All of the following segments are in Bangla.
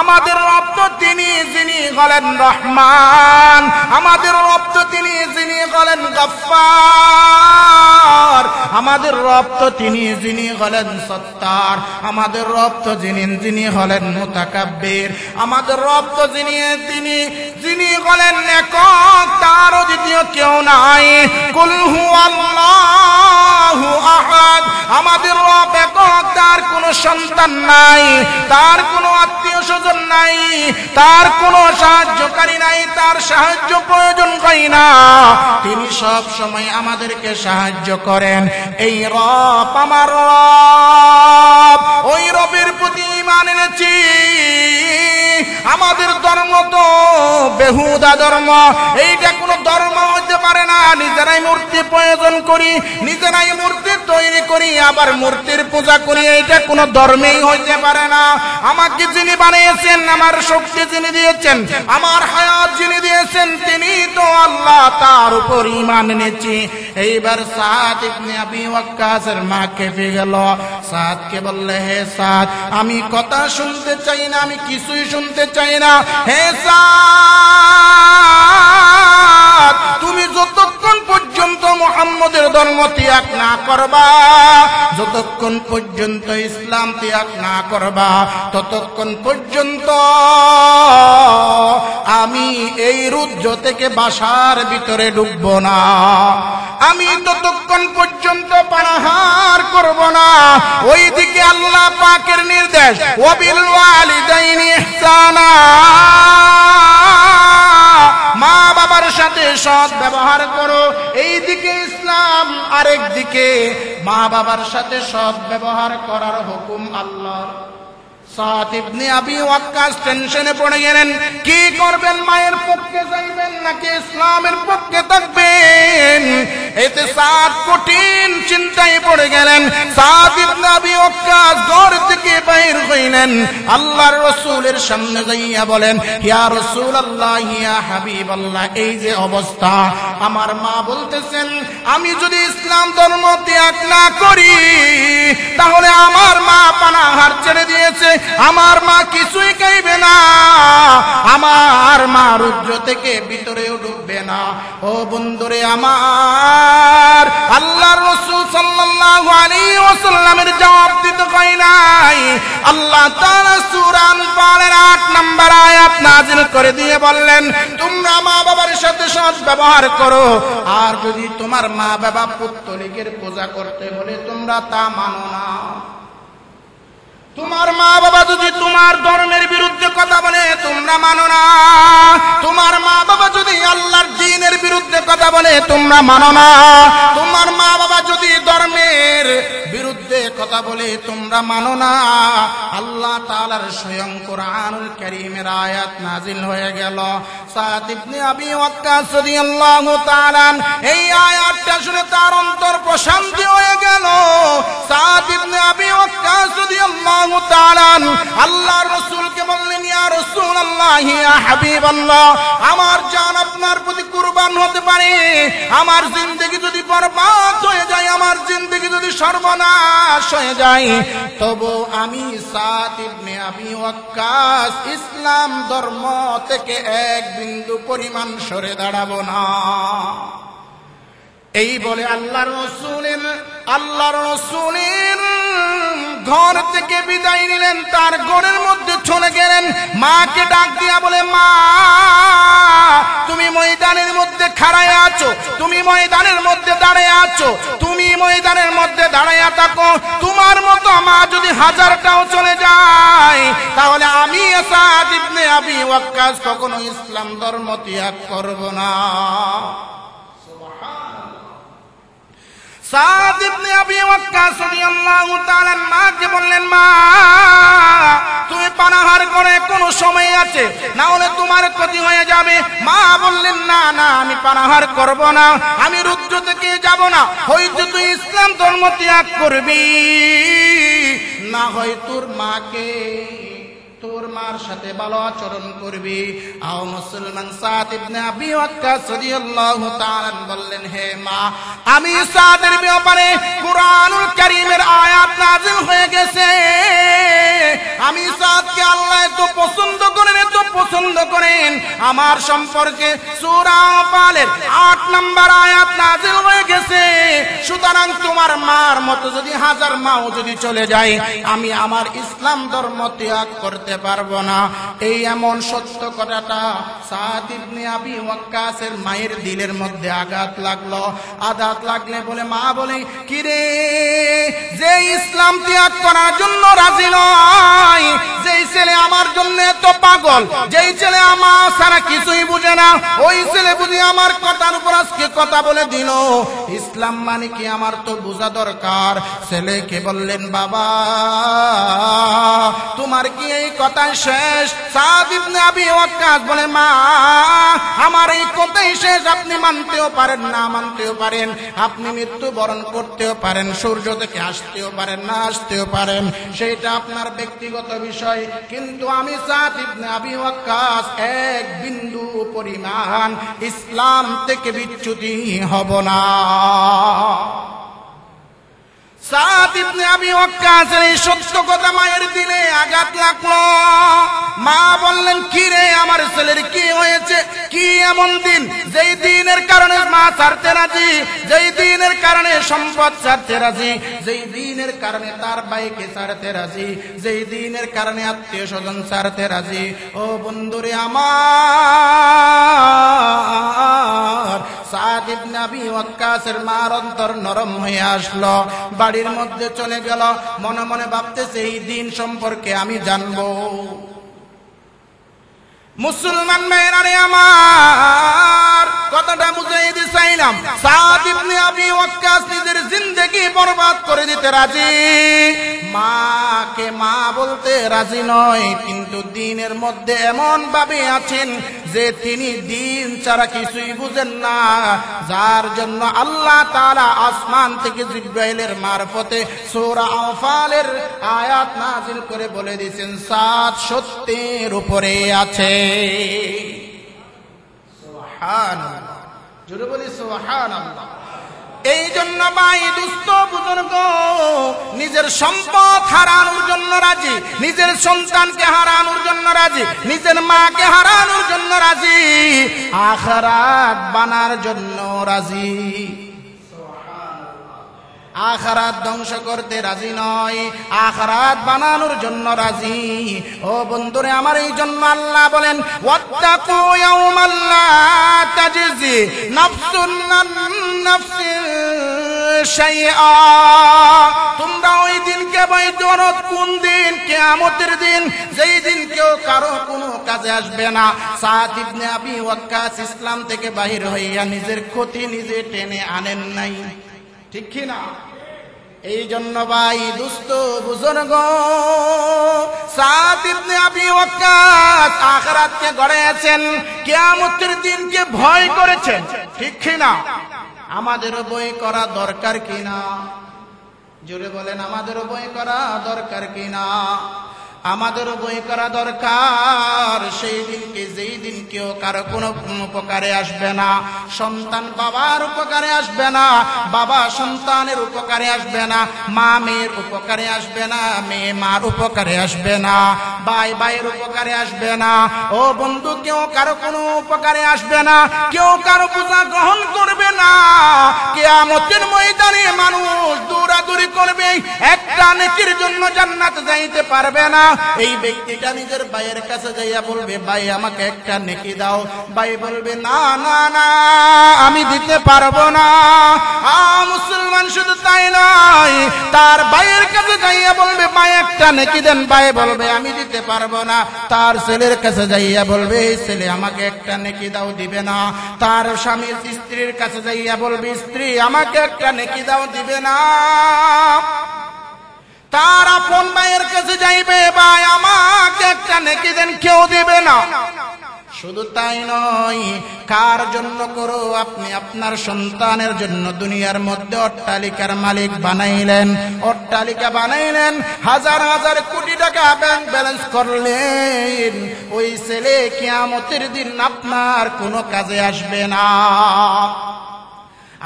আমাদের রপ্ত তিনি যিনি হলেন রহমান আমাদের রপ্ত তিনি যিনি হলেন গপ্পার আমাদের রপ্ত তিনি যিনি হলেন সত্তার আমাদের রপ্ত যিনি যিনি হলেন মুতাকাব্বির আমাদের রপ্ত যিনি তিনি যিনি হলেন এক তার দ্বিতীয় কেউ নাই কুলহু আল্লাহু আহাদ আমাদের রব এক তার কোনো সন্তান নাই তার কোনো আত্মীয় প্রয়োজন নাই তার কোন সাহায্যকারী নাই তার সাহায্য প্রয়োজন হয় না তিনি সব সময় আমাদেরকে সাহায্য করেন এই রব আমার রব ওই রবের প্রতি ইমান এনেছি আমাদের ধর্ম তো বেহুদা ধর্ম এইটা কোনো ধর্ম হতে পারে না নিজেরাই মূর্তি প্রয়োজন করি নিজেরাই মূর্তি তৈরি করি আবার মূর্তির পূজা করি এইটা কোনো ধর্মেই হইতে পারে না আমাকে যিনি বানিয়ে দিয়েছেন আমার শক্তি যিনি দিয়েছেন আমার হায়াত যিনি দিয়েছেন তিনি তো আল্লাহ তার উপর ইমান এনেছি এইবার সাত ইবনে আবি ওয়াক্কাসের মা কেঁপে গেল সাদকে বললে হে সাত আমি কথা শুনতে চাই না আমি কিছুই শুনতে চাই না হে সাত তুমি যতক্ষণ পর্যন্ত মোহাম্মদের ধর্ম ত্যাগ না করবা যতক্ষণ পর্যন্ত ইসলাম ত্যাগ না করবা ততক্ষণ পর্যন্ত পর্যন্ত আমি এই রুদ্র থেকে বাসার ভিতরে ডুবব না আমি ততক্ষণ পর্যন্ত পানাহার করব না ওই দিকে আল্লাহ পাকের নির্দেশ ওবিল মা বাবার সাথে সৎ ব্যবহার করো এই দিকে ইসলাম আরেক দিকে মা বাবার সাথে সৎ ব্যবহার করার হুকুম আল্লাহর সাাদ ইবনে আবি ওয়াক্কাস টেনশনে পড়ে গেলেন কি করবেন মায়ের পক্ষে যাবেন নাকি ইসলামের পক্ষে থাকবেন এত সাদ কোটিন চিন্তায় পড়ে গেলেন সাদ ইবনে আবি ওয়াক্কাস হইলেন আল্লাহর রসুলের সামনে যাইয়া বলেন রসুল আল্লাহ হাবিব আল্লাহ এই যে অবস্থা আমার মা বলতেছেন আমি যদি ইসলাম ধর্ম ত্যাগ না করি তাহলে আমার মা পানাহার ছেড়ে দিয়েছে আমার মা কিছুই খাইবে না আমার মা রুদ্র থেকে ভিতরেও ডুববে না ও বন্ধুরে আমার আল্লাহ রসুল সাল্লাহ আলী ওসাল্লামের জবাব অবস্থিত কই নাই আল্লাহ তাআলা সূরা নম্বর আয়াত নাযিল করে দিয়ে বললেন তোমরা মা বাবার সাথে সৎ ব্যবহার করো আর যদি তোমার মা বাবা পুত্তলিকের পূজা করতে বলে তোমরা তা মানো না তোমার মা বাবা যদি তোমার ধর্মের বিরুদ্ধে কথা বলে তোমরা মানো না তোমার মা বাবা যদি আল্লাহর দিনের বিরুদ্ধে কথা বলে তোমরা মানো না তোমার মা বাবা যদি ধর্মের বিরুদ্ধে কথা বলে তোমরা মানো না আল্লাহ তালার স্বয়ং কোরআনুল করিমের আয়াত নাজিল হয়ে গেল আবি ওয়াক্কাস এই আয়াতটা শুনে তার অন্তর প্রশান্তি হয়ে গেল সাদ আবি ওয়াক্কাস রাদিয়াল্লাহু রাদিয়াল্লাহু তাআলা আল্লাহর রাসূলকে বললেন ইয়া রাসূলুল্লাহ ইয়া হাবিবাল্লাহ আমার জান আপনার প্রতি কুরবান হতে পারে আমার জিন্দেগি যদি বরবাদ হয়ে যায় আমার জিন্দেগি যদি সর্বনাশ হয়ে যায় তবু আমি সাত ইবনে আবি ওয়াক্কাস ইসলাম ধর্ম থেকে এক বিন্দু পরিমাণ সরে দাঁড়াবো না এই বলে আল্লাহর রসুলের আল্লাহর রসুলের ঘর থেকে বিদায় নিলেন তার ঘরের মধ্যে চলে গেলেন মাকে ডাক দিয়া বলে মা তুমি ময়দানের মধ্যে খাড়ায় আছো তুমি ময়দানের মধ্যে দাঁড়ায় আছো তুমি ময়দানের মধ্যে দাঁড়ায় থাকো তোমার মতো মা যদি হাজারটাও চলে যায় তাহলে আমি আসাদ আবি ওয়াক্কাস কখনো ইসলাম ধর্ম ত্যাগ করবো না সাদ ইবনে আবি ওয়াক্কাস রাদিয়াল্লাহু তাআলা মাকে বললেন মা তুমি পানাহার করে কোনো সময় আছে না হলে তোমার ক্ষতি হয়ে যাবে মা বললেন না না আমি পানাহার করব না আমি রুদ্র থেকে যাব না হয়তো তুই ইসলাম ধর্ম ত্যাগ করবি না হয় তোর মাকে মার সাথে ভালো আচরণ করবি আও মুসলমান সাদ ইবনে আবি ওয়াক্কাস রাদিয়াল্লাহু তাআলা বললেন হে মা আমি সাদের ব্যাপারে কুরআনুল কারীমের আয়াত নাযিল হয়ে গেছে আমি সাদকে আল্লাহ এত পছন্দ করেন এত পছন্দ করেন আমার সম্পর্কে সূরা আফালের 8 নম্বর আয়াত নাযিল হয়ে গেছে সুতরাং তোমার মার মতো যদি হাজার মাও যদি চলে যায় আমি আমার ইসলাম ধর্ম ত্যাগ করতে পারবো পারবো না এই এমন সত্য কথাটা সাদ ইবনে আবি ওয়াক্কাসের মায়ের দিলের মধ্যে আঘাত লাগলো আঘাত লাগলে বলে মা বলে কিরে যে ইসলাম ত্যাগ করার জন্য রাজি নয় যেই ছেলে আমার জন্য এত পাগল যেই ছেলে আমার সারা কিছুই বুঝে না ওই ছেলে বুঝি আমার কথার উপর আজকে কথা বলে দিল ইসলাম মানে কি আমার তো বোঝা দরকার ছেলেকে বললেন বাবা তোমার কি এই কথা শেষ সাদ ইবনে আবি ওয়াক্কাস বলে মা আমার এই কোথায় শেষ আপনি মানতেও পারেন না মানতেও পারেন আপনি মৃত্যু বরণ করতেও পারেন সূর্য থেকে আসতেও পারেন না আসতেও পারেন সেটা আপনার ব্যক্তিগত বিষয় কিন্তু আমি সাদ আবি ওয়াক্কাস এক বিন্দু পরিমাণ ইসলাম থেকে বিচ্যুতি হব না ছেলের কি হয়েছে কি এমন কারণে মা ছাড়তে রাজি যেই দিনের কারণে কারণে তার ভাইকে ছাড়তে রাজি যেই দিনের কারণে আত্মীয় স্বজন ছাড়তে রাজি ও বন্ধুরে আমার সাদ ইবনে আবি ওয়াক্কাসের মার অন্তর নরম হয়ে আসলো বাড়ির মধ্যে চলে গেল মনে মনে ভাবতেছে এই দিন সম্পর্কে আমি জানবো মুসলমান মেয়েরা রে আমার কথাটা বুঝাইতে চাইলাম সাদ ইবনে আবি ওয়াক্কাস নিজের জিন্দেগি বরবাদ করে দিতে রাজি মাকে মা বলতে রাজি নয় কিন্তু দিনের মধ্যে এমন ভাবে আছেন যে তিনি দিন ছাড়া কিছুই বুঝেন না যার জন্য আল্লাহ তারা আসমান থেকে জিব্রাইলের মারফতে সূরা আফালের আয়াত নাজিল করে বলে দিয়েছেন সাত সত্যের উপরে আছে এই জন্য ভাই দুস্থ বুজুর্গ নিজের সম্পদ হারানোর জন্য রাজি নিজের সন্তানকে হারানোর জন্য রাজি নিজের মাকে হারানোর জন্য রাজি আখরাত বানার জন্য রাজি আখরাত ধ্বংস করতে রাজি নয় আখরাত বানানোর জন্য রাজি ও বন্ধুরে আমার এই জন্য আল্লাহ বলেন ওয়াত্তাকু ইয়াউমাল লা তোমরা ওই দিনকে ভয় দরদ কোন দিন কে আমতের দিন যেই দিন কেউ কারো কোনো কাজে আসবে না সাদ ইবনে ওয়াক্কাস ইসলাম থেকে বাহির হইয়া নিজের ক্ষতি নিজে টেনে আনেন নাই ঠিক কি না এই জন্য ভাই দুস্থ বুজুর্গ সাত ইবনে আবি ওয়াক্কাস গড়েছেন কেয়ামতের দিনকে ভয় করেছেন ঠিক কি না আমাদেরও বই করা দরকার কিনা জোরে বলেন আমাদেরও বই করা দরকার কিনা আমাদেরও বই করা দরকার সেই দিনকে যেই দিন কেউ কারো কোনো উপকারে আসবে না সন্তান বাবার উপকারে আসবে না বাবা সন্তানের উপকারে আসবে না মা মেয়ের উপকারে আসবে না মেয়ে মার উপকারে আসবে না ভাই ভাইয়ের উপকারে আসবে না ও বন্ধু কেউ কারো কোনো উপকারে আসবে না কেউ কারো পূজা গ্রহণ করবে না কেয়ামতের ময়দানে মানুষ দৌড়াদৌড়ি করবে একটা নেকির জন্য জান্নাত যাইতে পারবে না এই ব্যক্তিটা নিজের ভাইয়ের কাছে যাইয়া বলবে ভাই আমাকে একটা নেকি দাও ভাই বলবে না না না আমি দিতে পারবো না মুসলমান শুধু তাই নয় তার ভাইয়ের কাছে যাইয়া বলবে ভাই একটা নেকি দেন ভাই বলবে আমি দিতে পারবো না তার ছেলের কাছে যাইয়া বলবে এই ছেলে আমাকে একটা নেকি দাও দিবে না তার স্বামীর স্ত্রীর কাছে যাইয়া বলবে স্ত্রী আমাকে একটা নেকি দাও দিবে না তার আপন মায়ের কাছে যাইবে ভাই আমাকে একটা নেকি দেন কেউ দিবে না শুধু তাই নয় কার জন্য করো আপনি আপনার সন্তানের জন্য দুনিয়ার মধ্যে অট্টালিকার মালিক বানাইলেন অট্টালিকা বানাইলেন হাজার হাজার কোটি টাকা ব্যাংক ব্যালেন্স করলেন ওই ছেলে কিয়ামতের দিন আপনার কোনো কাজে আসবে না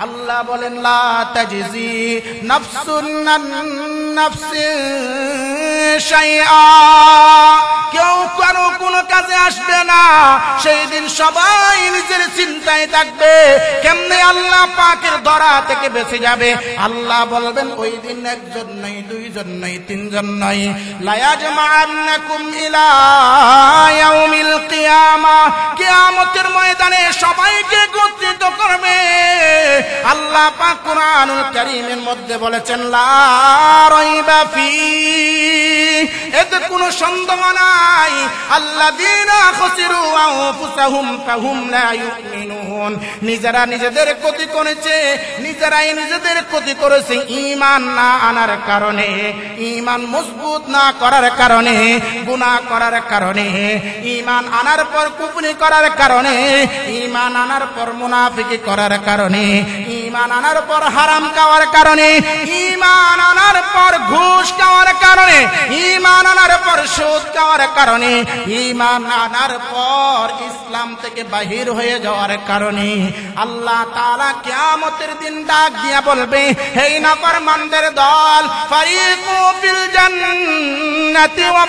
আল্লাহ বলেন লা তাজিজি নাফসুন কেউ কারো কোনো কাজে আসবে না সেই দিন সবাই নিজের চিন্তায় থাকবে কেমনে আল্লাহ পাকের ধরা থেকে বেঁচে যাবে আল্লাহ বলবেন ওই দিন একজন নয় দুইজন নয় তিনজন নয় লায়াজ মারান্নাকুম ইলা ইয়াউমিল কিয়ামা কিয়ামতের ময়দানে সবাইকে একত্রিত করবে আল্লাহ পাক কোরআনুল কারীমের মধ্যে বলেছেন লা রাইবা ফি এতে কোনো সন্দেহ নাই আল্লাযীনা খাসিরু আনফুসাহুম ফাহুম নিজেরা নিজেদের ক্ষতি করেছে নিজেরাই নিজেদের ক্ষতি করেছে ইমান না আনার কারণে ইমান মজবুত না করার কারণে গুনাহ করার কারণে ইমান আনার পর কুপনি করার কারণে ইমান আনার পর মুনাফিকি করার কারণে ইমান আনার পর হারাম খাওয়ার কারণে ইমান আনার পর ঘুষ খাওয়ার কারণে ইমান আনার পর সুদ খাওয়ার কারণে ইমান আনার পর ইসলাম থেকে বাহির হয়ে যাওয়ার কারণে আল্লাহ তারা কিয়ামতের দিন ডাক দিয়া বলবে হেই নাফার মানদের দল জান্নাতি ওয়া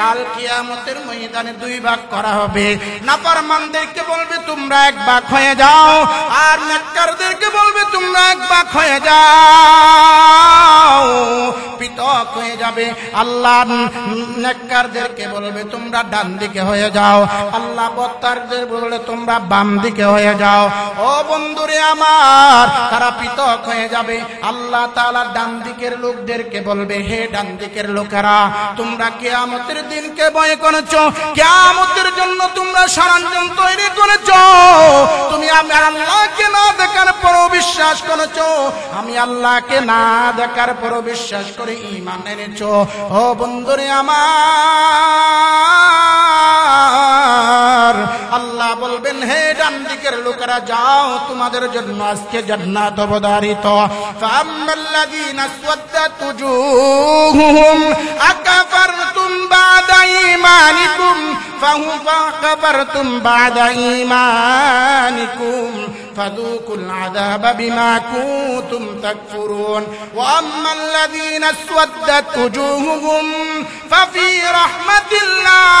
কাল কিয়ামতের ময়দানে দুই ভাগ করা হবে নাফরমানদেরকে বলবে তোমরা এক ভাগ হয়ে যাও আর নেককারদেরকে বলবে তোমরা এক ভাগ হয়ে যাও আল্লাহ ডান দিকে হয়ে তোমরা বাম দিকে হয়ে যাও ও বন্ধুরে আমার দিকের লোকদেরকে বলবে হে ডান দিকের লোকেরা তোমরা কিয়ামতের দিনকে ভয় করেছো কিয়ামতের জন্য তোমরা সরঞ্জাম তৈরি করেছ তুমি আমি আল্লাহকে না দেখার পরও বিশ্বাস করেছ আমি আল্লাহকে না না দেখার পরও বিশ্বাস করে ইমান এনেছ ও বন্ধুরে আমার আল্লাহ বলবেন হে ডান দিকের লোকেরা যাও তোমাদের জন্য আজকে জান্নাত অবধারিত ফামাল্লাযীনা আসওয়াদাত উজুহুহুম আকাফারতুম বাদা ঈমানিকুম ফাহুম ফাকাফারতুম বাদা ঈমানিকুম فذوقوا العذاب بما كنتم تكفرون وأما الذين اسودت وجوههم ففي رحمة الله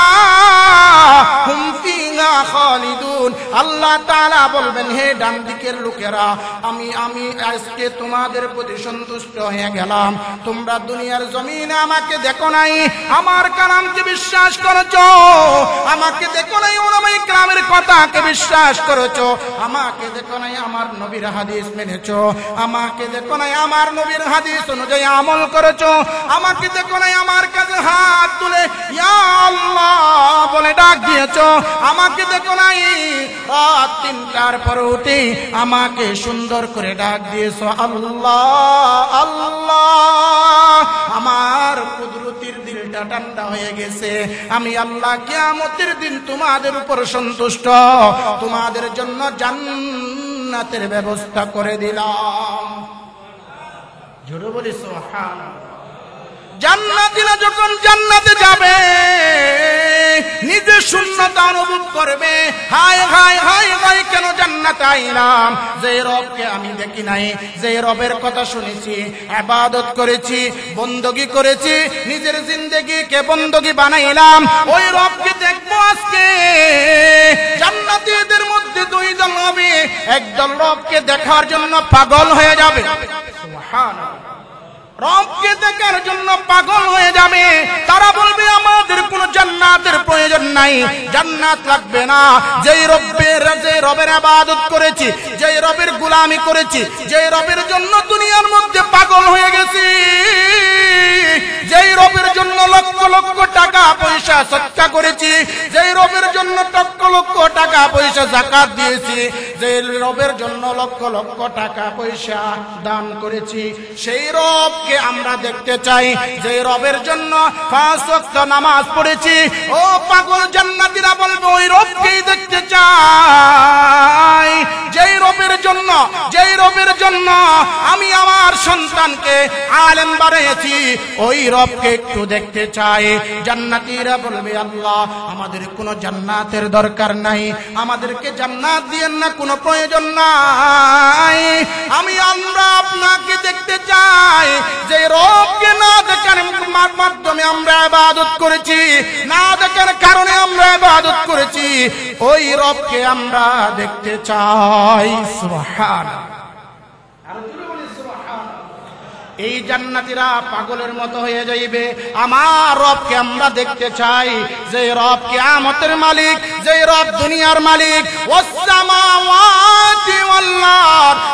هم فيها خالدون আল্লাহ তাআলা বলবেন হে ডান দিকের লোকেরা আমি আমি আজকে তোমাদের প্রতি সন্তুষ্ট হয়ে গেলাম তোমরা দুনিয়ার জমিনে আমাকে দেখো নাই আমার কালামকে বিশ্বাস করেছ আমাকে দেখো নাই ওলামাই কালামের কথাকে বিশ্বাস করেছ আমাকে দেখো কোনায় আমার নবীর হাদিস মেনেছো আমাকে যে কোনায় আমার নবীর হাদিস অনুযায়ী আমল করেছো আমাকে যে কোনায় আমার কাছে হাত তুলে আল্লাহ বলে ডাক দিয়েছো আমাকে যে কোনায় রাত তিনটার পরে উঠে আমাকে সুন্দর করে ডাক দিয়েছো আল্লাহ আল্লাহ আমার কুদরতির দিলটা ঠান্ডা হয়ে গেছে আমি আল্লাহ কিয়ামতের দিন তোমাদের উপর সন্তুষ্ট তোমাদের জন্য জান্ন জান্নাতের ব্যবস্থা করে দিলাম জোরে বলি সোহান জান্নাতিরা যখন জান্নাতে যাবে নিজের শূন্যতা অনুভব করবে হায় হায় হায় হায় কেন জান্নাত আইলাম যে রবকে আমি দেখি নাই যে রবের কথা শুনেছি আবাদত করেছি বন্দগি করেছি নিজের কে বন্দগি বানাইলাম ওই রবকে দেখবো আজকে জান্নাতিদের মধ্যে দুই হবে একদল রবকে দেখার জন্য পাগল হয়ে যাবে সুবহানাল্লাহ রবকে দেখার জন্য পাগল হয়ে যাবে তারা বলবে আমাদের কোনো জান্নাতের প্রয়োজন নাই জান্নাত লাগবে না যেই রবের যে রবের আবাদত করেছি যেই রবের গুলামি করেছি যেই রবের জন্য দুনিয়ার মধ্যে পাগল হয়ে গেছি যেই রবের জন্য লক্ষ লক্ষ টাকা পয়সা সচ্চা করেছি যেই রবের জন্য লক্ষ টাকা পয়সা জাকাত দিয়েছি যে রবের জন্য লক্ষ লক্ষ টাকা পয়সা দান করেছি সেই রবকে আমরা দেখতে চাই যে রবের জন্য পাঁচ নামাজ পড়েছি ও পাগল জান্নাতীরা বলবে ওই রবকেই দেখতে চাই যেই রবের জন্য যেই রবের জন্য আমি আমার সন্তানকে আলেম বাড়িয়েছি ওই রবকে একটু দেখতে চাই জান্নাতীরা বলবে আল্লাহ আমাদের কোনো জান্নাতের দরকার দরকার নাই আমাদেরকে জান্নাত দিয়েন না কোনো প্রয়োজন নাই আমি আমরা আপনাকে দেখতে চাই যে রবকে না দেখার মাধ্যমে আমরা ইবাদত করেছি না দেখার কারণে আমরা ইবাদত করেছি ওই রবকে আমরা দেখতে চাই সুবহানাল্লাহ এই জান্নাতিরা পাগলের মতো হয়ে যাইবে আমার রবকে আমরা দেখতে চাই যে রব আমতের মালিক যে রব দুনিয়ার মালিক ওয়াস সামাওয়াতি ওয়াল আরদ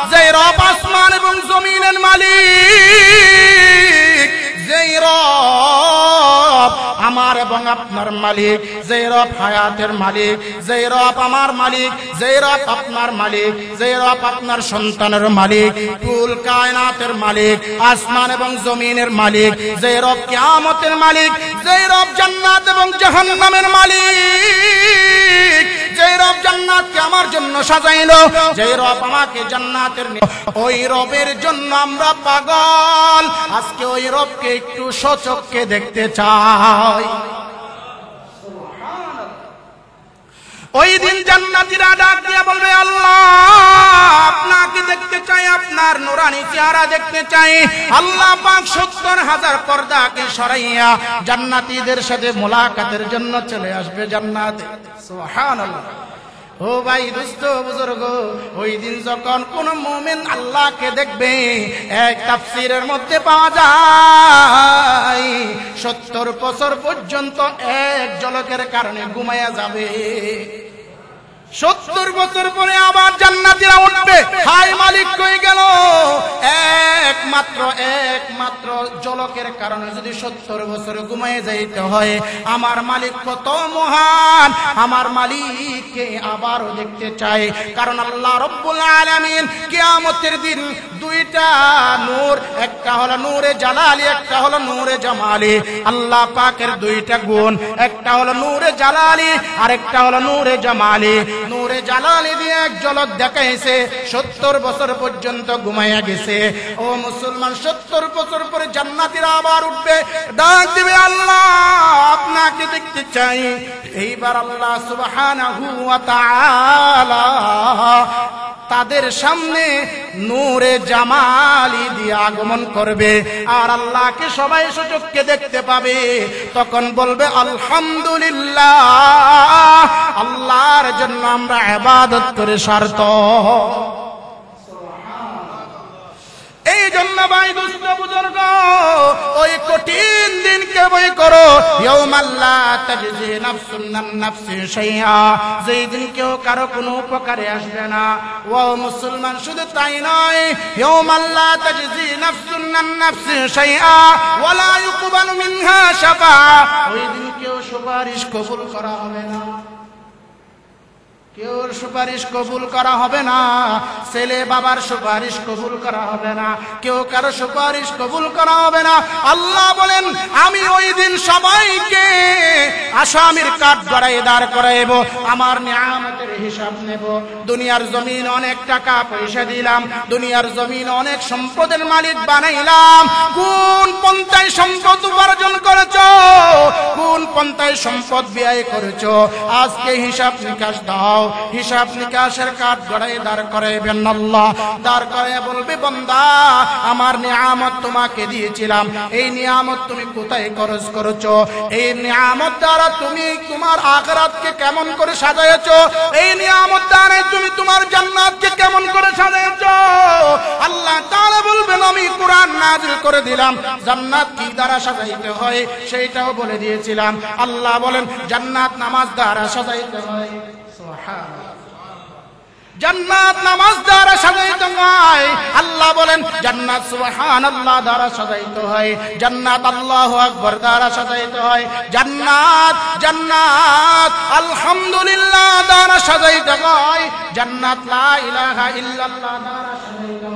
আপনার মালিক যেই রব হায়াতের মালিক যেই রব আমার মালিক যেই রব আপনার মালিক যেই রব আপনার সন্তানের মালিক কুল কায়নাতের মালিক আসমান এবং জমিনের মালিক যেই রব কিয়ামতের মালিক যেই রব জান্নাত এবং জাহান্নামের মালিক যেই রব জান্নাতকে আমার জন্য সাজাইলো যেই রব আমাকে জান্নাতের ওই রবের জন্য আমরা পাগল আজকে ওই রবকে একটু সচককে দেখতে চাই ওই দিন জান্নাতীরা ডাক দিয়ে বলবে আল্লাহ আপনাকে দেখতে চাই আপনার নুরানি চেহারা দেখতে চাই আল্লাহ পাক সত্তর হাজার পর্দাকে সরাইয়া জান্নাতীদের সাথে মোলাকাতের জন্য চলে আসবে জান্নাতে সুবহানাল্লাহ ও ভাই দুস্থ বুজুর্গ ওই দিন যখন কোন মোমেন আল্লাহকে দেখবে এক তাফসিরের মধ্যে পাওয়া যায় সত্তর বছর পর্যন্ত এক জলকের কারণে ঘুমায়া যাবে সত্তর বছর পরে আবার জান্নাতিরা উঠবে হাই মালিক কই গেল একমাত্র একমাত্র জলকের কারণে যদি সত্তর বছর ঘুমিয়ে যাইতে হয় আমার মালিক কত মহান আমার মালিককে আবারও দেখতে চাই কারণ আল্লাহ রব্বুল আলামিন কেয়ামতের দিন দুইটা নূর একটা হলো নূরে জালালি একটা হলো নূরে জামালি আল্লাহ পাকের দুইটা গুণ একটা হলো নূরে জালালি আর একটা হলো নূরে জামালি নূরে জালালি দিয়ে এক জলক দেখাইছে সত্তর বছর পর্যন্ত ঘুমাইয়া গেছে ও মুসলমান সত্তর বছর পরে জান্নাতিরা আবার উঠবে ডাক দিবে আল্লাহ আপনাকে দেখতে চাই এইবার আল্লাহ সুবহানাহু তাদের সামনে নূরে জামালি দিয়ে আগমন করবে আর আল্লাহকে সবাই সুযোগকে দেখতে পাবে তখন বলবে আলহামদুলিল্লাহ আল্লাহর জন্য আমরা আবাদত করে সার্থ এই জন্য ভাই দুষ্ট বুজুর্গ ওই কঠিন দিনকে বই করো ইয়াউমাল্লা মাল্লা নাফসুন নান নাফসি শাইআ যেই দিন কেউ কারো কোনো উপকারে আসবে না ও মুসলমান শুধু তাই নয় ইয়াউমাল্লা তাজজি নাফসুন নান নাফসি শাইআ ওয়ালা ইউকবালু মিনহা শাফা ওই দিন কেউ সুপারিশ কবুল করা হবে না কেউর সুপারিশ কবুল করা হবে না ছেলে বাবার সুপারিশ কবুল করা হবে না কেউ কারো সুপারিশ কবুল করা হবে না আল্লাহ বলেন আমি ওই দিন সবাইকে আসামির কাঠ গড়াই দাঁড় করাইব আমার নিয়ামতের হিসাব নেব দুনিয়ার জমিন অনেক টাকা পয়সা দিলাম দুনিয়ার জমিন অনেক সম্পদের মালিক বানাইলাম কোন পন্থায় সম্পদ উপার্জন করেছ কোন পন্থায় সম্পদ ব্যয় করেছ আজকে হিসাব নিকাশ দাও হিসাব নিকাশের কাঠ গড়াই দাঁড় করে আল্লাহ দাঁড় করে বলবে বন্দা আমার নিয়ামত তোমাকে দিয়েছিলাম এই নিয়ামত তুমি কোথায় খরচ করেছো এই নিয়ামত দ্বারা তুমি তোমার আখরাতকে কেমন করে সাজাইছো এই নিয়ামত দ্বারা তুমি তোমার জান্নাতকে কেমন করে সাজাইছো আল্লাহ তাআলা বলবেন আমি কোরআন নাজিল করে দিলাম জান্নাত কি দ্বারা সাজাইতে হয় সেইটাও বলে দিয়েছিলাম আল্লাহ বলেন জান্নাত নামাজ দ্বারা সাজাইতে হয় سبحانه জান্নাত নামাজ দ্বারা সাজাইত হয় আল্লাহ বলেন জান্নাত সুবহানাল্লাহ দ্বারা সাজাইত হয় জান্নাত আল্লাহু আকবার দ্বারা সাজাইত হয় জান্নাত জান্নাত আলহামদুলিল্লাহ দ্বারা সাজাইত হয় জান্নাত লা ইলাহা ইল্লাল্লাহ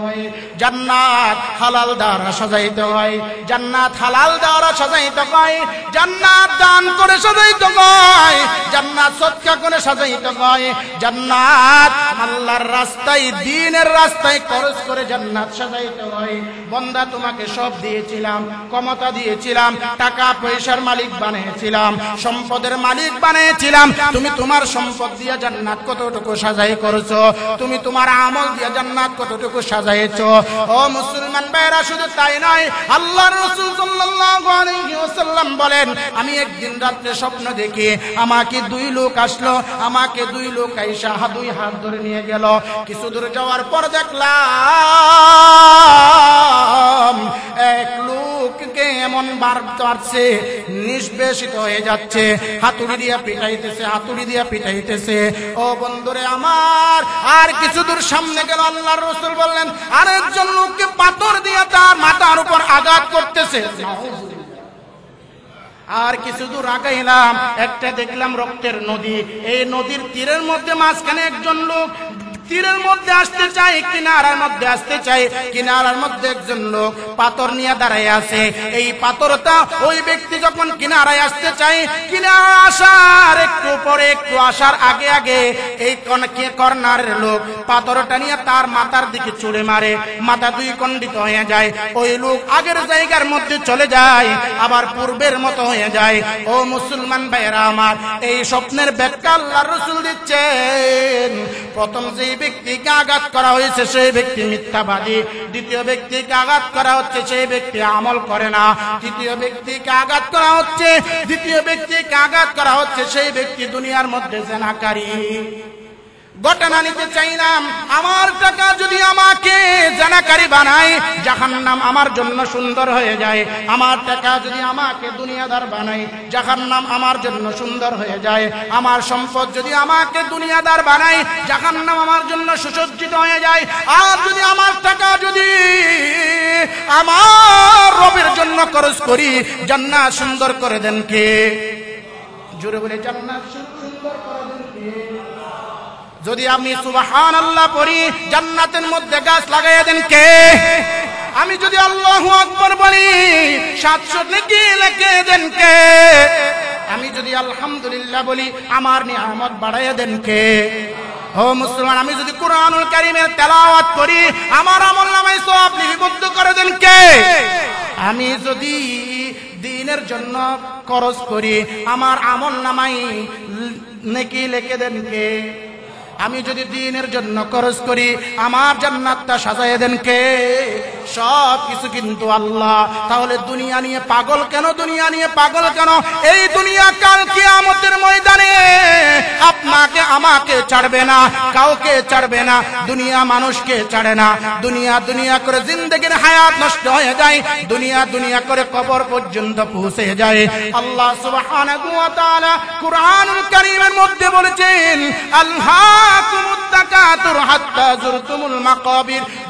হয় জান্নাত হালাল দ্বারা সাজাইত হয় জান্নাত হালাল দ্বারা সাজাইতে হয় জান্নাত দান করে সাজাইত হয় জান্নাত সদকা করে সাজাইতে হয় জান্নাত আল্লাহর রাস্তায় দিনের রাস্তায় খরচ করে জান্নাত সাজাইতে হয় বন্দা তোমাকে সব দিয়েছিলাম ক্ষমতা দিয়েছিলাম টাকা পয়সার মালিক বানিয়েছিলাম সম্পদের মালিক বানিয়েছিলাম তুমি তোমার সম্পদ দিয়ে জান্নাত কতটুকু সাজাই করেছো তুমি তোমার আমল দিয়ে জান্নাত কতটুকু সাজাইছো ও মুসলমান ভাইরা শুধু তাই নয় আল্লাহর রাসূল সাল্লাল্লাহু আলাইহি ওয়াসাল্লাম বলেন আমি একদিন রাতে স্বপ্ন দেখি আমাকে দুই লোক আসলো আমাকে দুই লোক আইসা দুই হাত ধরে নিয়ে গেল কিছু দূর যাওয়ার পর দেখলাম এক লোককে এমন বার পারছে নিষ্পেষিত হয়ে যাচ্ছে হাতুড়ি দিয়া পিটাইতেছে হাতুড়ি দিয়া পিটাইতেছে ও বন্ধুরে আমার আর কিছু দূর সামনে গেল আল্লাহর রসুল বললেন আরেকজন লোককে পাথর দিয়ে তার মাথার উপর আঘাত করতেছে আর কিছু দূর আগে এলাম একটা দেখলাম রক্তের নদী এই নদীর তীরের মধ্যে মাঝখানে একজন লোক তীরের মধ্যে আসতে চায় কিনারার মধ্যে আসতে চায় কিনারার মধ্যে একজন লোক পাথর নিয়ে দাঁড়ায় আছে এই পাথরটা ওই ব্যক্তি যখন কিনারায় আসতে চায় কিনারা আসার একটু পরে একটু আসার আগে আগে এই কর্নার লোক পাথরটা নিয়ে তার মাথার দিকে চুড়ে মারে মাথা দুই কন্ডিত হয়ে যায় ওই লোক আগের জায়গার মধ্যে চলে যায় আবার পূর্বের মতো হয়ে যায় ও মুসলমান ভাইয়েরা আমার এই স্বপ্নের ব্যাখ্যা আল্লাহ রসুল দিচ্ছেন প্রথম যেই ব্যক্তিকে আঘাত করা হয়েছে সেই ব্যক্তি মিথ্যাবাদী দ্বিতীয় ব্যক্তিকে আঘাত করা হচ্ছে সেই ব্যক্তি আমল করে না তৃতীয় ব্যক্তিকে আঘাত করা হচ্ছে দ্বিতীয় ব্যক্তিকে আঘাত করা হচ্ছে সেই ব্যক্তি দুনিয়ার মধ্যে জেনাকারী ঘটনা নিতে চাইলাম আমার টাকা যদি আমাকে জানাকারি বানায় জাহান নাম আমার জন্য সুন্দর হয়ে যায় আমার টাকা যদি আমাকে দুনিয়াদার বানায় জাহান নাম আমার জন্য সুন্দর হয়ে যায় আমার সম্পদ যদি আমাকে দুনিয়াদার বানায় জাহান নাম আমার জন্য সুসজ্জিত হয়ে যায় আর যদি আমার টাকা যদি আমার রবের জন্য খরচ করি জান্নাত সুন্দর করে দেন কে জোরে বলে জান্নাত সুন্দর করে দেন কে যদি আমি সুবাহান আল্লাহ পড়ি জান্নাতের মধ্যে গাছ লাগাইয়া দেন কে আমি যদি আল্লাহ আকবর বলি সাতশো নেকি লেখে দেন কে আমি যদি আলহামদুলিল্লাহ বলি আমার নিয়ামত বাড়াইয়া দেন কে ও মুসলমান আমি যদি কোরআনুল কারিমের তেলাওয়াত করি আমার আমল নামাই সব লিপিবদ্ধ করে দেন কে আমি যদি দিনের জন্য খরচ করি আমার আমল নামাই নেকি লেখে দেন কে আমি যদি দিনের জন্য খরচ করি আমার জান্নাতটা সাজাই দেন কে সব কিছু কিন্তু আল্লাহ তাহলে দুনিয়া নিয়ে পাগল কেন দুনিয়া নিয়ে পাগল কেন এই দুনিয়া কাল কি আমাদের ময়দানে আপনাকে আমাকে ছাড়বে না কাউকে ছাড়বে না দুনিয়া মানুষকে ছাড়ে না দুনিয়া দুনিয়া করে জিন্দগির হায়াত নষ্ট হয়ে যায় দুনিয়া দুনিয়া করে কবর পর্যন্ত পৌঁছে যায় আল্লাহ সুবহানাহু ওয়া তাআলা কুরআনুল কারীমের মধ্যে বলেছেন আল্লাহ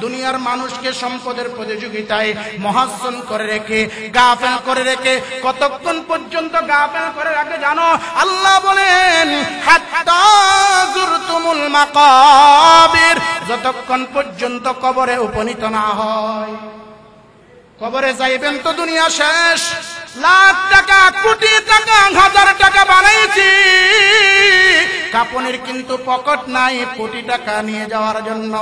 দুনিয়ার মানুষকে সম্পদের প্রতিযোগিতায় মহাসন করে রেখে গাফেল করে রেখে কতক্ষণ পর্যন্ত গাফেল করে রাখে জানো আল্লাহ বলেন মাকাবির যতক্ষণ পর্যন্ত কবরে উপনীত না হয় কবরে যাইবেন তো দুনিয়া শেষ লাখ টাকা কোটি টাকা হাজার টাকা বানাইছি কাপনের কিন্তু পকেট নাই কোটি টাকা নিয়ে যাওয়ার জন্য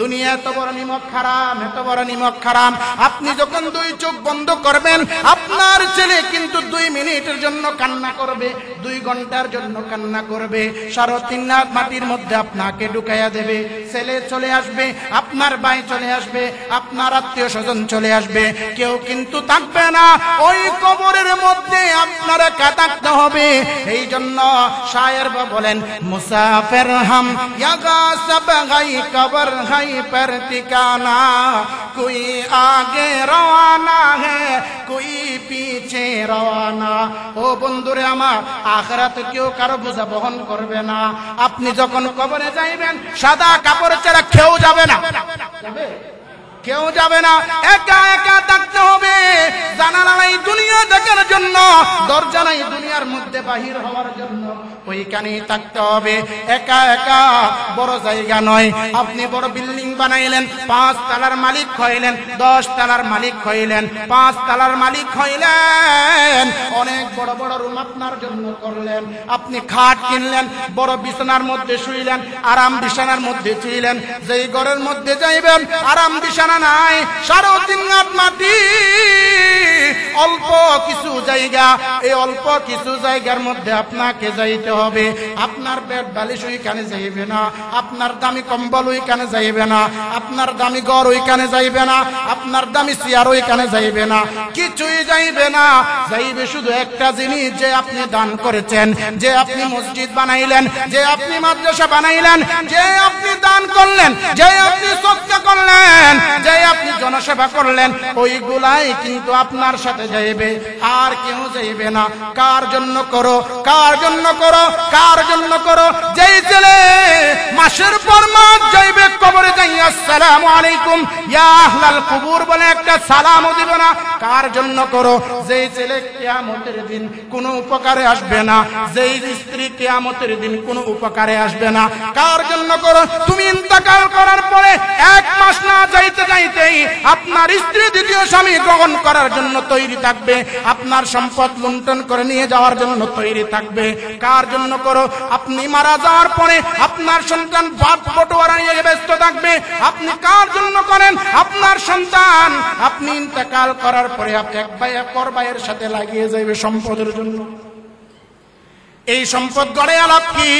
দুনিয়া এত বড় নিমক খারাম এত বড় নিমক খারাম আপনি যখন দুই চোখ বন্ধ করবেন আপনার ছেলে কিন্তু দুই মিনিটের জন্য কান্না করবে দুই ঘন্টার জন্য কান্না করবে মাটির মধ্যে আপনাকে ঢুকাইয়া দেবে ছেলে চলে আসবে আপনার ভাই চলে আসবে আপনার আত্মীয় স্বজন চলে আসবে কেউ কিন্তু থাকবে না ওই কবরের মধ্যে আপনার কাটাক্ত হবে এই জন্য শায়ের বলেন মুসাফের হাম কবর হাম कहीं पर टिकाना कोई आगे रवाना है कोई পিছে রওনা ও বন্ধুরে আমার আখরাত কেউ কারো বোঝা বহন করবে না আপনি যখন কবরে যাইবেন সাদা কাপড় ছাড়া কেউ যাবে না কেউ যাবে না একা একা থাকতে হবে জানালা নাই দুনিয়া দেখার জন্য দরজা নাই দুনিয়ার মধ্যে থেকে বাহির হওয়ার জন্য ওইখানেই থাকতে হবে একা একা বড় জায়গা নয় আপনি বড় বিল্ডিং বানাইলেন পাঁচ তালার মালিক হইলেন দশ তালার মালিক হইলেন পাঁচ তালার মালিক হইলেন অনেক বড় বড় রুম আপনার জন্য করলেন আপনি খাট কিনলেন বড় বিছানার মধ্যে শুইলেন আরাম বিছানার মধ্যে শুইলেন যেই ঘরের মধ্যে যাইবেন আরাম বিছানা নাই সাড়ে তিন হাত মাটি অল্প কিছু জায়গা এই অল্প কিছু জায়গা জায়গার মধ্যে আপনাকে যাইতে হবে আপনার বেড বালিশ ওইখানে যাইবে না আপনার দামি কম্বল ওইখানে যাইবে না আপনার দামি ঘর ওইখানে যাইবে না আপনার দামি চেয়ার ওইখানে যাইবে না কিছুই যাইবে না যাইবে শুধু একটা জিনিস যে আপনি দান করেছেন যে আপনি মসজিদ বানাইলেন যে আপনি মাদ্রাসা বানাইলেন যে আপনি দান করলেন যে আপনি সত্য করলেন যে আপনি জনসেবা করলেন ওইগুলাই কিন্তু আপনার সাথে যাইবে আর কেউ যাইবে না কার জন্য করো কার জন্য করো কার জন্য করো যেই ছেলে মাসের পর মাস যাইবে কবরে যাই আসসালাম আলাইকুম ইয়াহলাল আহলাল কুবুর বলে একটা সালামও দিব না কার জন্য করো যেই ছেলে কিয়ামতের দিন কোনো উপকারে আসবে না যেই স্ত্রী কিয়ামতের দিন কোনো উপকারে আসবে না কার জন্য করো তুমি ইন্তেকাল করার পরে এক মাস না যাইতে যাইতেই আপনার স্ত্রী দ্বিতীয় স্বামী গ্রহণ করার জন্য তৈরি থাকবে আপনার সম্পদ লুণ্ঠন করে নিয়ে যাওয়ার জন্য তৈরি থাকবে কার জন্য করো আপনি মারা যাওয়ার পরে আপনার সন্তান বাপ বটোয়ারা নিয়ে ব্যস্ত থাকবে আপনি কার জন্য করেন আপনার সন্তান আপনি ইন্তেকাল করার পরে এক ভাই এক ভাইয়ের সাথে লাগিয়ে যাবে সম্পদের জন্য এই সম্পদ গড়ে আলাপ কি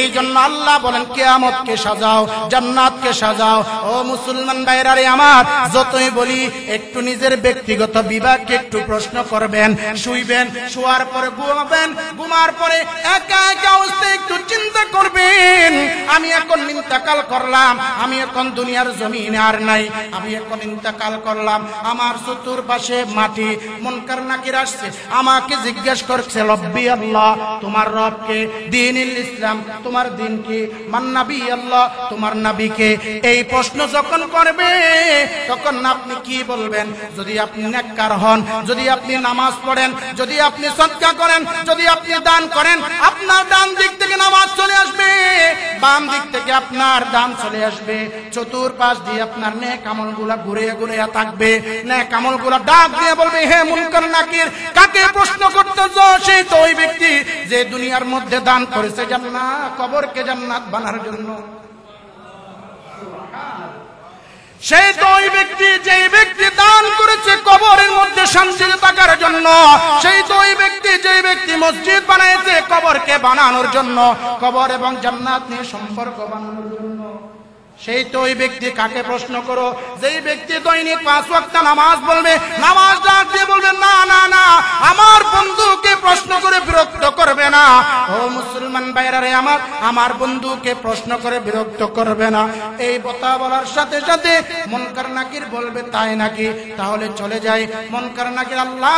এই জন্য আল্লাহ বলেন কেয়ামতকে সাজাও জান্নাতকে সাজাও ও মুসলমান বাইরারে আমার যতই বলি একটু নিজের ব্যক্তিগত বিভাগকে একটু প্রশ্ন করবেন শুইবেন শোয়ার পরে ঘুমাবেন ঘুমার পরে একা একা অবস্থায় একটু চিন্তা করবেন আমি এখন ইন্তাকাল করলাম আমি এখন দুনিয়ার জমিন আর নাই আমি এখন ইন্তাকাল করলাম আমার চতুর পাশে মাটি মনকার নাকি আসছে আমাকে জিজ্ঞেস করছে লব্বি আল্লাহ তোমার রবকে দিন ইসলাম তোমার দিন কি মান্নাবি আল্লাহ তোমার নাবিকে এই প্রশ্ন যখন করবে তখন আপনি কি বলবেন যদি আপনি নেককার হন যদি আপনি নামাজ পড়েন যদি আপনি সৎকা করেন যদি আপনি দান করেন আপনার ডান দিক থেকে নামাজ চলে আসবে বাম দিক থেকে আপনার দান চলে আসবে চতুর পাশ দিয়ে আপনার নে কামল গুলা ঘুরে ঘুরে থাকবে নে কামল গুলা ডাক দিয়ে বলবে হে মুনকার নাকির কাকে প্রশ্ন করতে সেই তো ওই ব্যক্তি যে দুনিয়া দুনিয়ার মধ্যে দান করেছে জান্নাত কবরকে জান্নাত বানার জন্য সেই তো ওই ব্যক্তি যেই ব্যক্তি দান করেছে কবরের মধ্যে শান্তিতে থাকার জন্য সেই তো ওই ব্যক্তি যেই ব্যক্তি মসজিদ বানাইছে কবরকে বানানোর জন্য কবর এবং জান্নাত নিয়ে সম্পর্ক বানানোর জন্য সেই তো ওই ব্যক্তি কাকে প্রশ্ন করো যেই ব্যক্তি দৈনিক পাঁচ ওয়াক্ত নামাজ বলবে নামাজ ডাক দিয়ে বলবে না না না আমার বন্ধুকে প্রশ্ন করে বিরক্ত করবে ও মুসলমান আমার আমার বন্ধুকে প্রশ্ন করে বিরক্ত করবে না এই বলার সাথে সাথে মনকার নাকির বলবে তাই নাকি তাহলে চলে যায় মনকার নাকির আল্লাহ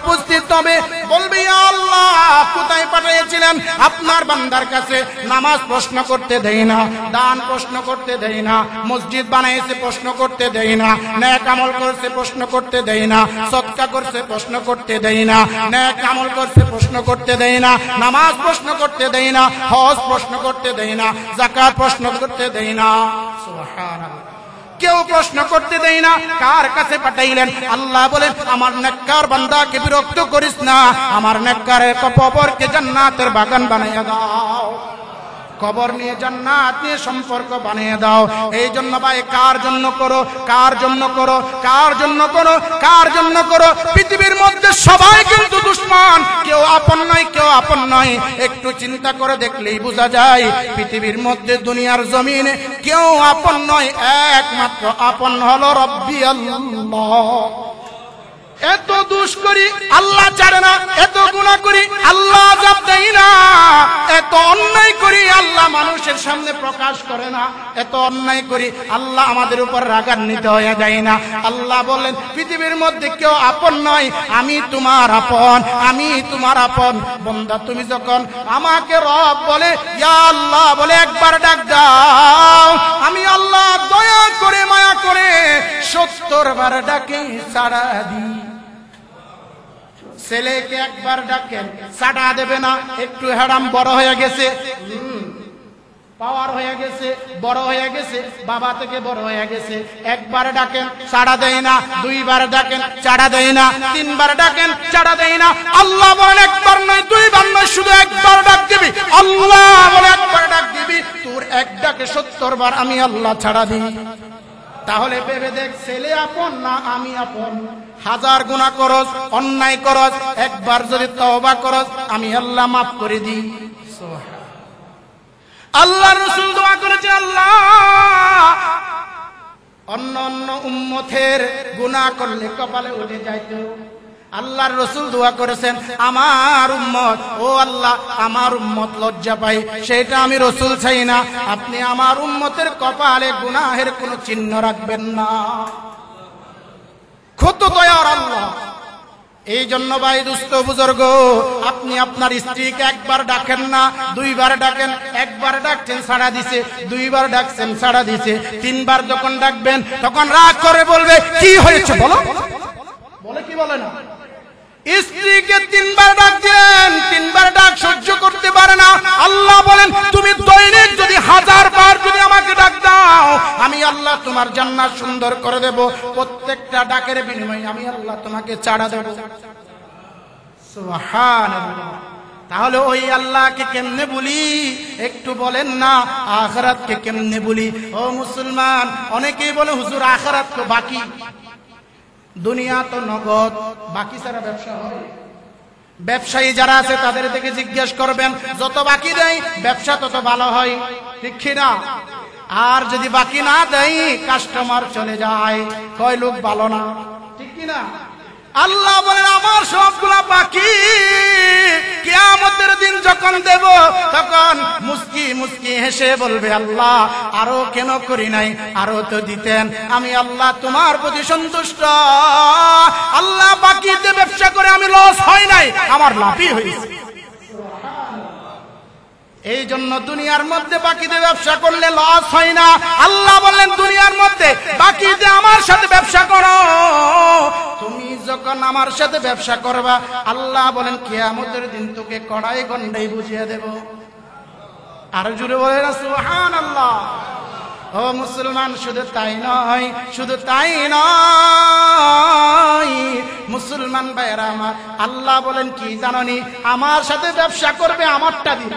উপস্থিত হবে বলবে আল্লাহ কোথায় পাঠিয়েছিলেন আপনার বান্দার কাছে নামাজ প্রশ্ন করতে দেই না দান প্রশ্ন করতে দেই না মসজিদ বানাইছে প্রশ্ন করতে দেই না ন্যাক আমল করছে প্রশ্ন করতে দেই না সৎকা করছে প্রশ্ন করতে দেই না ন্যাক আমল করতে প্রশ্ন করতে দেয় না নামাজ প্রশ্ন করতে দেয় না হজ প্রশ্ন করতে দেয় না জাকাত প্রশ্ন করতে দেয় না কেউ প্রশ্ন করতে দেয় না কার কাছে পাঠাইলেন আল্লাহ বলেন আমার নেককার বান্দাকে বিরক্ত করিস না আমার নেককারের কপরকে জান্নাতের বাগান বানাইয়া দাও কবর নিয়ে জান্নাত নিয়ে সম্পর্ক বানিয়ে দাও এই জন্য ভাই কার জন্য করো কার জন্য করো কার জন্য করো কার জন্য করো পৃথিবীর মধ্যে সবাই কিন্তু দুশ্মন কেউ আপন নয় কেউ আপন নয় একটু চিন্তা করে দেখলেই বোঝা যায় পৃথিবীর মধ্যে দুনিয়ার জমিনে কেউ আপন নয় একমাত্র আপন হলো রব্বি আল্লাহ এত দুষ করি আল্লাহ ছাড়ে না এত গুণা করি আল্লাহ জাপ দেয় না এত অন্যায় করি আল্লাহ মানুষের সামনে প্রকাশ করে না এত অন্যায় করি আল্লাহ আমাদের উপর রাগান্বিত হয়ে যায় না আল্লাহ বলেন পৃথিবীর মধ্যে কেউ আপন নয় আমি তোমার আপন আমি তোমার আপন বন্ধা তুমি যখন আমাকে রব বলে আল্লাহ বলে একবার ডাক দাও আমি আল্লাহ দয়া করে মায়া করে সত্তর বার ডাকে সারা দিই ছেলেকে একবার ডাকেন চাটা দেবে না একটু হ্যাডাম বড় হয়ে গেছে পাওয়ার হয়ে গেছে বড় হয়ে গেছে বাবা থেকে বড় হয়ে গেছে একবার ডাকেন চাড়া দেয় না দুইবার ডাকেন চাড়া দেয় না তিনবার ডাকেন চাড়া দেয় না আল্লাহ বলে একবার নয় দুইবার নয় শুধু একবার ডাক দিবি আল্লাহ বলে একবার ডাক দিবি তোর এক ডাকে সত্তর বার আমি আল্লাহ ছাড়া দিই তাহলে ভেবে দেখ ছেলে আপন না আমি আপন হাজার গুণা করস অন্যায় করস একবার যদি তওবা করস আমি আল্লাহ মাফ করে দিই আল্লাহ রসুল দোয়া করেছে আল্লাহ অন্য অন্য উম্মথের গুণা করলে কপালে উঠে যাইতো আল্লাহর রসুল দোয়া করেছেন আমার উম্মত ও আল্লাহ আমার উম্মত লজ্জা পাই সেটা আমি রসুল চাই না আপনি আমার উম্মতের কপালে গুনাহের কোনো চিহ্ন রাখবেন না ক্ষত দয়ার আল্লাহ এই জন্য ভাই দুস্থ বুজর্গ আপনি আপনার স্ত্রীকে একবার ডাকেন না দুইবার ডাকেন একবার ডাকছেন সাড়া দিছে দুইবার ডাকছেন সাড়া দিছে তিনবার যখন ডাকবেন তখন রাগ করে বলবে কি হয়েছে বলো বলে কি বলে না স্ত্রীকে তিনবার ডাকছেন তিনবার ডাক সহ্য করতে পারে না আল্লাহ বলেন তুমি দৈনিক যদি হাজার বার যদি আমাকে ডাক দাও আমি আল্লাহ তোমার জান্নাত সুন্দর করে দেব প্রত্যেকটা ডাকের বিনিময়ে আমি আল্লাহ তোমাকে চাড়া দেব তাহলে ওই আল্লাহকে কেমনে বলি একটু বলেন না আখরাতকে কেমনে বলি ও মুসলমান অনেকেই বলে হুজুর আখরাত তো বাকি দুনিয়া তো নগদ বাকি সারা ব্যবসা হয় ব্যবসায়ী যারা আছে তাদের থেকে জিজ্ঞেস করবেন যত বাকি দেয় ব্যবসা তত ভালো হয় ঠিক না আর যদি বাকি না দেয় কাস্টমার চলে যায় কয় লোক ভালো না ঠিক কিনা আল্লাহ বলেন আমার সবগুলা পাখি কেয়ামতের দিন যখন দেব তখন মুস্কি মুস্কি হেসে বলবে আল্লাহ আরো কেন করি নাই আরো তো দিতেন আমি আল্লাহ তোমার প্রতি সন্তুষ্ট আল্লাহ বাকিতে ব্যবসা করে আমি লস হয় নাই আমার লাভই হয়েছে এই জন্য দুনিয়ার মধ্যে বাকিতে ব্যবসা করলে লস হয় না আল্লাহ বললেন দুনিয়ার মধ্যে বাকিতে আমার সাথে ব্যবসা করো তুমি যখন আমার সাথে ব্যবসা করবা আল্লাহ বলেন কেয়ামতের দিন তোকে কড়াই গন্ডাই বুঝিয়ে দেব আর জুড়ে বলে না সুহান আল্লাহ ও মুসলমান শুধু তাই নয় শুধু তাই নয় মুসলমান ভাইয়েরা আমার আল্লাহ বলেন কি জাননি আমার সাথে ব্যবসা করবে আমারটা দিন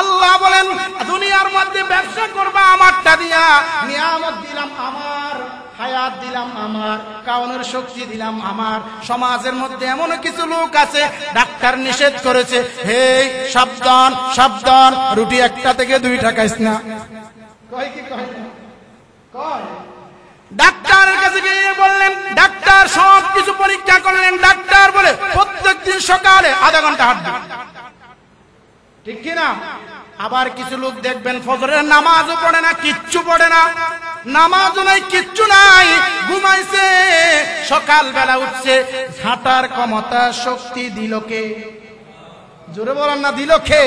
আল্লাহ বলেন দুনিয়ার মধ্যে ব্যবসা করবা আমারটা দিয়া নিয়ামত দিলাম আমার হায়াত দিলাম আমার কাউনের শক্তি দিলাম আমার সমাজের মধ্যে এমন কিছু লোক আছে ডাক্তার নিষেধ করেছে হে সাবধান সাবধান রুটি একটা থেকে দুই টাকা না কয় কি কয় কয় ডাক্তারের কাছে গিয়ে বললেন ডাক্তার সব কিছু পরীক্ষা করলেন ডাক্তার বলে প্রত্যেক দিন সকালে আধা ঘন্টা হাঁটবে ঠিক কিনা আবার কিছু লোক দেখবেন ফজরের নামাজও পড়ে না কিচ্ছু পড়ে না নামাজও নাই কিচ্ছু নাই ঘুমাইছে সকালবেলা উঠছে হাঁটার ক্ষমতা শক্তি দিলকে জোরে বলেন না দিল খে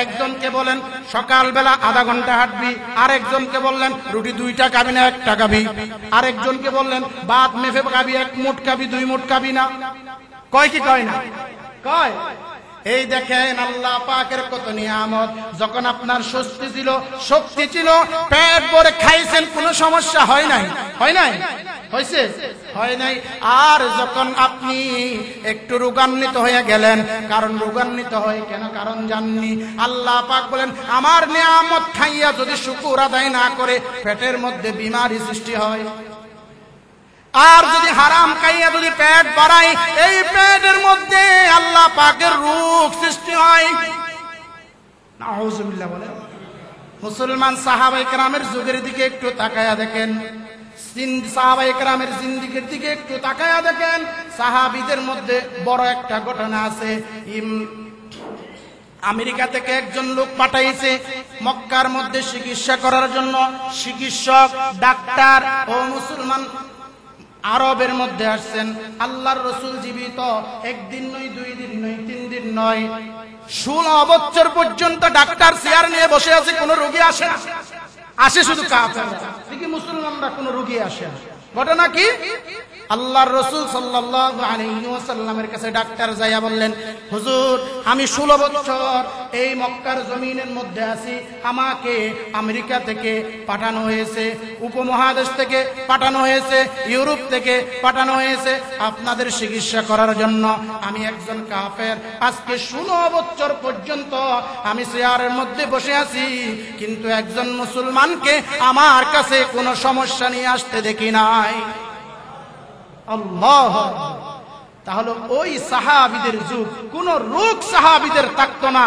একজনকে বলেন সকালবেলা আধা ঘন্টা হাঁটবি আরেকজনকে বললেন রুটি দুইটা খাবি না একটা খাবি আরেকজনকে বললেন বাদ মেফে খাবি এক মুট খাবি দুই মুট খাবি না কয় কি কয় না কয় এই দেখেন আল্লাহ পাকের কত নিয়ামত যখন আপনার স্বস্তি ছিল শক্তি ছিল পেট ভরে খাইছেন কোনো সমস্যা হয় নাই হয় নাই হয়েছে হয় নাই আর যখন আপনি একটু রোগান্বিত হয়ে গেলেন কারণ রোগান্বিত হয় কেন কারণ জাননি আল্লাহ পাক বলেন আমার নিয়ামত খাইয়া যদি শুকুর আদায় না করে পেটের মধ্যে বিমারি সৃষ্টি হয় আর যদি হারাম খাইয়া যদি পেট বাড়াই এই পেটের মধ্যে আল্লাহ পাকের রূপ সৃষ্টি হয় বলে মুসলমান সাহাবাই গ্রামের যুগের দিকে একটু তাকায়া দেখেন সাহাবাইকরামের জিন্দিগির দিকে একটু তাকায়া দেখেন সাহাবিদের মধ্যে বড় একটা ঘটনা আছে আমেরিকা থেকে একজন লোক পাঠাইছে মক্কার মধ্যে চিকিৎসা করার জন্য চিকিৎসক ডাক্তার ও মুসলমান আরবের মধ্যে আসছেন আল্লাহর রসুল জীবিত একদিন নয় দুই দিন নয় তিন দিন নয় ষোলো বছর পর্যন্ত ডাক্তার চেয়ার নিয়ে বসে আছে কোন রোগী আসে আসে শুধু কাফেররা কি মুসলমানরা কোনো রোগী আসে ঘটনা কি আল্লাহর রসুল সাল্লাহ কাছে ডাক্তার যাইয়া বললেন হুজুর আমি ষোলো বছর এই মক্কার জমিনের মধ্যে আছি আমাকে আমেরিকা থেকে পাঠানো হয়েছে উপমহাদেশ থেকে পাঠানো হয়েছে ইউরোপ থেকে পাঠানো হয়েছে আপনাদের চিকিৎসা করার জন্য আমি একজন কাফের আজকে ষোলো বছর পর্যন্ত আমি চেয়ারের মধ্যে বসে আছি কিন্তু একজন মুসলমানকে আমার কাছে কোনো সমস্যা নিয়ে আসতে দেখি নাই আল্লাহ তাহলে ওই সাহাবিদের যুগ কোন রোগ সাহাবিদের থাকতো না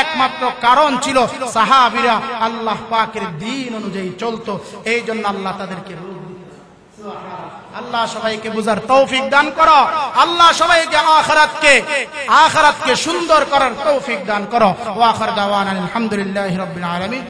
একমাত্র কারণ ছিল সাহাবিরা আল্লাহ পাকের দিন অনুযায়ী চলতো এই জন্য আল্লাহ তাদেরকে আল্লাহ সবাইকে বুঝার তৌফিক দান কর আল্লাহ সবাইকে আখরাতকে আখরাতকে সুন্দর করার তৌফিক দান করো ওয়াখর দাওয়ান আলহামদুলিল্লাহ রবিন আলমী